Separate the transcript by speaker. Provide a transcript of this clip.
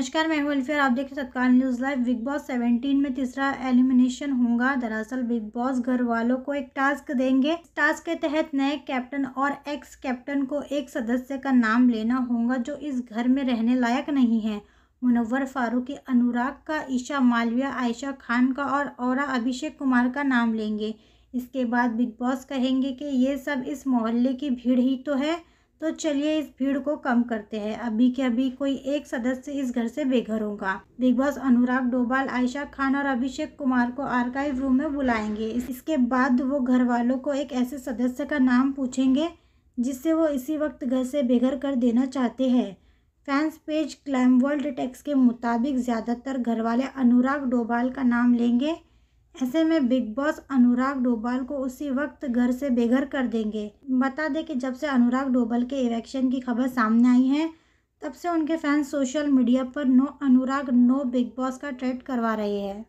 Speaker 1: नमस्कार मैं हूं अल्फियर आप देखिए Tatkal news live Bigg Boss seventeen में तीसरा एलिमिनेशन होगा दरअसल बिग बॉस घर वालों को एक टास्क देंगे टास्क के तहत नए कैप्टन और एक्स कैप्टन को एक सदस्य का नाम लेना होगा जो इस घर में रहने लायक नहीं है मुनवर फारूकी अनुराग का ईशा मालविया आयशा खान का और और अभिषेक कुमार का नाम लेंगे इसके बाद बिग बॉस कहेंगे कि ये सब इस मोहल्ले की भीड़ ही तो है तो चलिए इस भीड़ को कम करते हैं अभी के अभी कोई एक सदस्य इस घर से बेघर होगा बिग बॉस अनुराग डोभाल आयशा खान और अभिषेक कुमार को आर्काइव रूम में बुलाएंगे इसके बाद वो घर वालों को एक ऐसे सदस्य का नाम पूछेंगे जिससे वो इसी वक्त घर से बेघर कर देना चाहते हैं फैंस पेज क्लैम वर्ल्ड टेक्स के मुताबिक ज़्यादातर घर वाले अनुराग डोभाल का नाम लेंगे ऐसे में बिग बॉस अनुराग डोभाल को उसी वक्त घर से बेघर कर देंगे बता दें कि जब से अनुराग डोभाल के इलेक्शन की खबर सामने आई है तब से उनके फैंस सोशल मीडिया पर no Anurag no Bigg Boss का ट्रेड करवा रहे हैं